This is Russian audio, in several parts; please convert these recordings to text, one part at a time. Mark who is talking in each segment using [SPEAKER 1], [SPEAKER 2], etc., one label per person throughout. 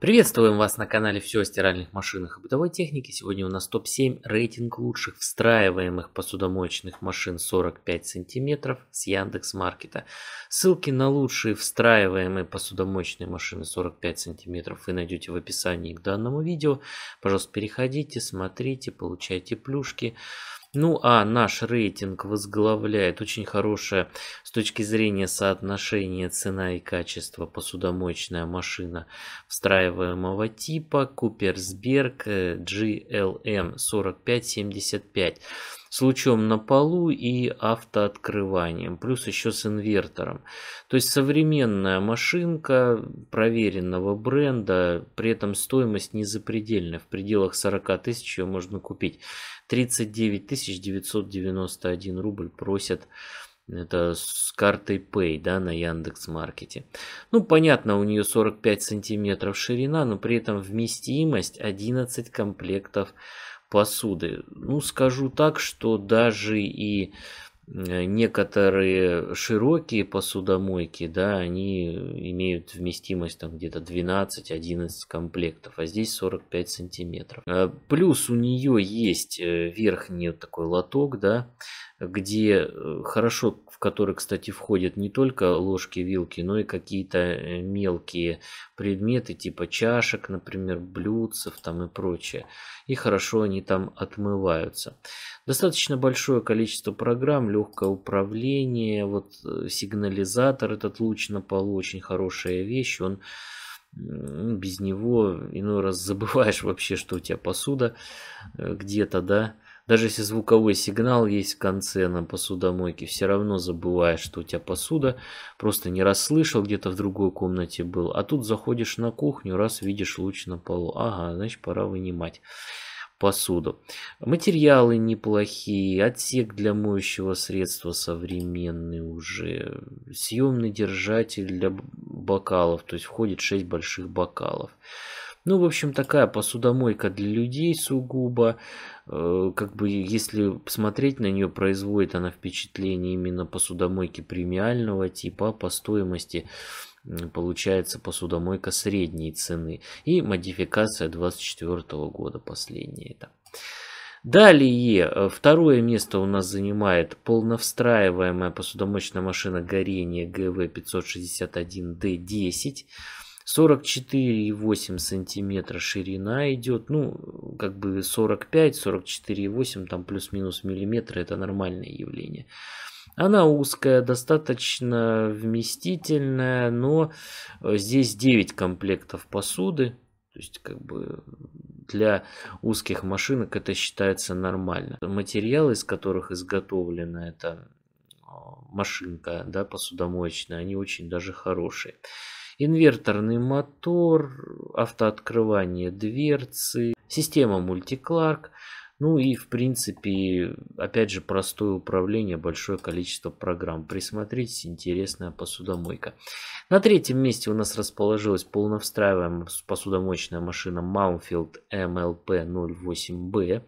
[SPEAKER 1] Приветствуем вас на канале «Все о стиральных машинах и бытовой технике». Сегодня у нас топ-7 рейтинг лучших встраиваемых посудомоечных машин 45 сантиметров с Яндекс Маркета. Ссылки на лучшие встраиваемые посудомоечные машины 45 сантиметров вы найдете в описании к данному видео. Пожалуйста, переходите, смотрите, получайте плюшки. Ну а наш рейтинг возглавляет очень хорошая с точки зрения соотношения цена и качество посудомоечная машина встраиваемого типа Куперсберг э, GLM 4575 с лучом на полу и автооткрыванием, плюс еще с инвертором. То есть современная машинка проверенного бренда, при этом стоимость не запредельная, в пределах 40 тысяч ее можно купить. 39 991 рубль просят это с картой Pay, да, на Яндекс Маркете. Ну, понятно, у нее 45 сантиметров ширина, но при этом вместимость 11 комплектов посуды. Ну, скажу так, что даже и э, некоторые широкие посудомойки, да, они имеют вместимость там где-то 12-11 комплектов, а здесь 45 сантиметров. Э, плюс у нее есть э, верхний вот такой лоток, да, где э, хорошо, в который, кстати, входят не только ложки, вилки, но и какие-то э, мелкие предметы, типа чашек, например, блюдцев там и прочее. И хорошо они там отмываются. Достаточно большое количество программ, легкое управление, вот э, сигнализатор этот луч на полу, очень хорошая вещь, он без него иной раз забываешь вообще, что у тебя посуда где-то, да, даже если звуковой сигнал есть в конце на посудомойке, все равно забываешь, что у тебя посуда. Просто не расслышал, где-то в другой комнате был. А тут заходишь на кухню, раз видишь луч на полу. Ага, значит пора вынимать посуду. Материалы неплохие, отсек для моющего средства современный уже, съемный держатель для бокалов, то есть входит 6 больших бокалов. Ну, в общем, такая посудомойка для людей сугубо. Э, как бы если посмотреть на нее, производит она впечатление именно посудомойки премиального типа а по стоимости получается посудомойка средней цены и модификация 24 года последняя этап. Далее, э, второе место у нас занимает полновстраиваемая посудомоечная машина горения ГВ 561D10. 44,8 сантиметра ширина идет, ну, как бы 45, 44,8, там плюс-минус миллиметра, это нормальное явление. Она узкая, достаточно вместительная, но э, здесь 9 комплектов посуды, то есть как бы для узких машинок это считается нормально. Материалы, из которых изготовлена эта э, машинка, да, посудомоечная, они очень даже хорошие. Инверторный мотор, автооткрывание дверцы, система мультикларк. Ну и, в принципе, опять же, простое управление, большое количество программ. Присмотритесь, интересная посудомойка. На третьем месте у нас расположилась полновстраиваемая посудомоечная машина Mountfield MLP 08B.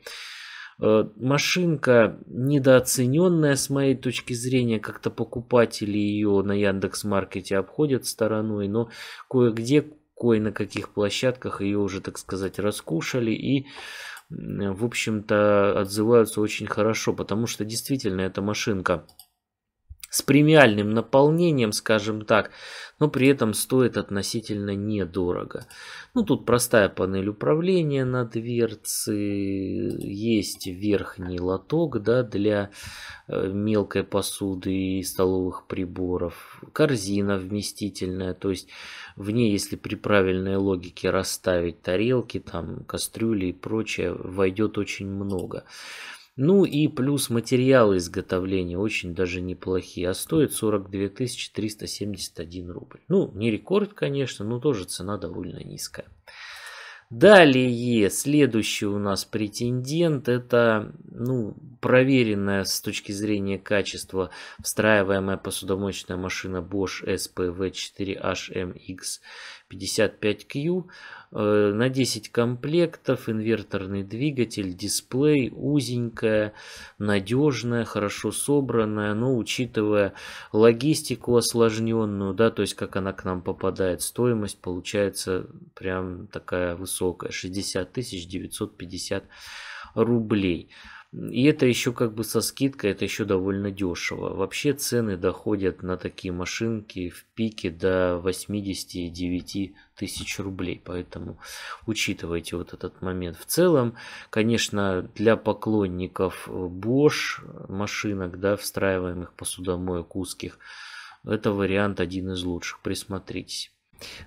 [SPEAKER 1] Э, машинка недооцененная с моей точки зрения, как-то покупатели ее на Яндекс.Маркете обходят стороной, но кое-где, кое на каких площадках ее уже, так сказать, раскушали и в общем-то, отзываются очень хорошо, потому что действительно эта машинка с премиальным наполнением, скажем так, но при этом стоит относительно недорого. Ну, тут простая панель управления на дверце, есть верхний лоток да, для э, мелкой посуды и столовых приборов, корзина вместительная, то есть в ней, если при правильной логике расставить тарелки, там, кастрюли и прочее, войдет очень много. Ну и плюс материалы изготовления очень даже неплохие, а стоит 42 371 рубль. Ну, не рекорд, конечно, но тоже цена довольно низкая. Далее, следующий у нас претендент, это ну, проверенная с точки зрения качества встраиваемая посудомоечная машина Bosch SPV4HMX55Q э, на 10 комплектов, инверторный двигатель, дисплей, узенькая, надежная, хорошо собранная, но учитывая логистику осложненную, да, то есть как она к нам попадает, стоимость получается прям такая высокая высокая, 60 950 рублей. И это еще как бы со скидкой, это еще довольно дешево. Вообще цены доходят на такие машинки в пике до 89 тысяч рублей. Поэтому учитывайте вот этот момент. В целом, конечно, для поклонников Bosch машинок, да, встраиваемых посудомоек узких, это вариант один из лучших. Присмотритесь.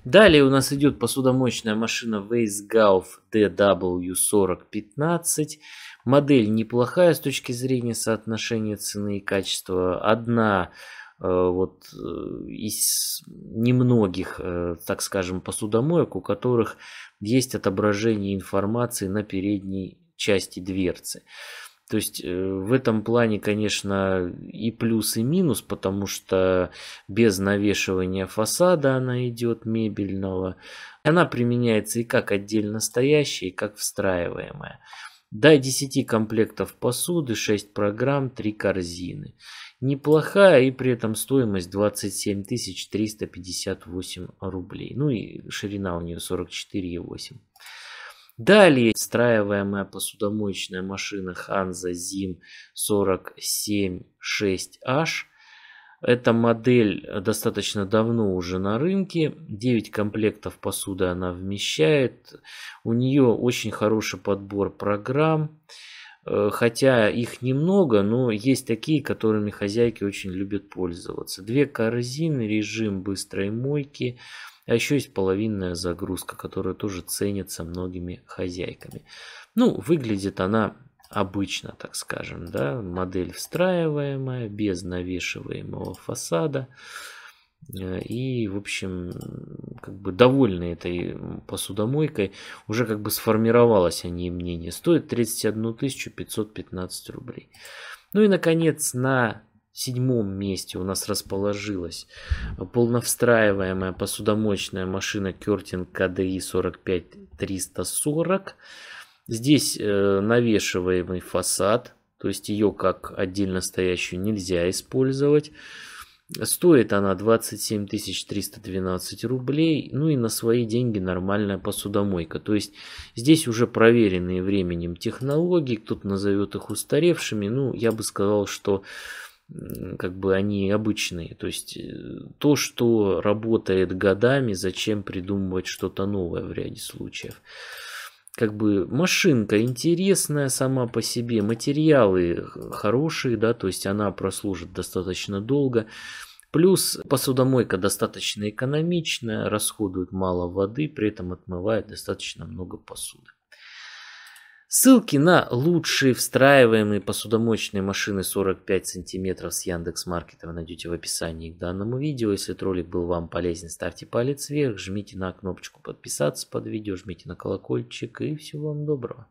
[SPEAKER 1] Далее у нас идет посудомоечная машина Weisgauf DW4015. Модель неплохая с точки зрения соотношения цены и качества. Одна э, вот э, из немногих, э, так скажем, посудомоек, у которых есть отображение информации на передней части дверцы. То есть э, в этом плане, конечно, и плюс, и минус, потому что без навешивания фасада она идет мебельного. Она применяется и как отдельно стоящая, и как встраиваемая. До 10 комплектов посуды, 6 программ, 3 корзины. Неплохая и при этом стоимость 27 358 рублей. Ну и ширина у нее 44,8. Далее встраиваемая посудомоечная машина Ханза Зим 476H. Эта модель достаточно давно уже на рынке. 9 комплектов посуды она вмещает. У нее очень хороший подбор программ. Э, хотя их немного, но есть такие, которыми хозяйки очень любят пользоваться. Две корзины, режим быстрой мойки – а еще есть половинная загрузка, которая тоже ценится многими хозяйками. Ну, выглядит она обычно, так скажем, да, модель встраиваемая, без навешиваемого фасада. Э, и, в общем, как бы довольны этой посудомойкой, уже как бы сформировалось о ней мнение. Стоит 31 515 рублей. Ну и, наконец, на седьмом месте у нас расположилась полновстраиваемая посудомоечная машина КДи 45 340. Здесь э, навешиваемый фасад, то есть ее как отдельно стоящую нельзя использовать. Стоит она 27 312 рублей, ну и на свои деньги нормальная посудомойка. То есть здесь уже проверенные временем технологии, кто-то назовет их устаревшими. Ну, я бы сказал, что как бы они обычные. То есть э, то, что работает годами, зачем придумывать что-то новое в ряде случаев. Как бы машинка интересная сама по себе, материалы хорошие, да, то есть она прослужит достаточно долго. Плюс посудомойка достаточно экономичная, расходует мало воды, при этом отмывает достаточно много посуды. Ссылки на лучшие встраиваемые посудомоечные машины 45 см с Яндекс Маркета вы найдете в описании к данному видео. Если этот ролик был вам полезен, ставьте палец вверх, жмите на кнопочку подписаться под видео, жмите на колокольчик и всего вам доброго.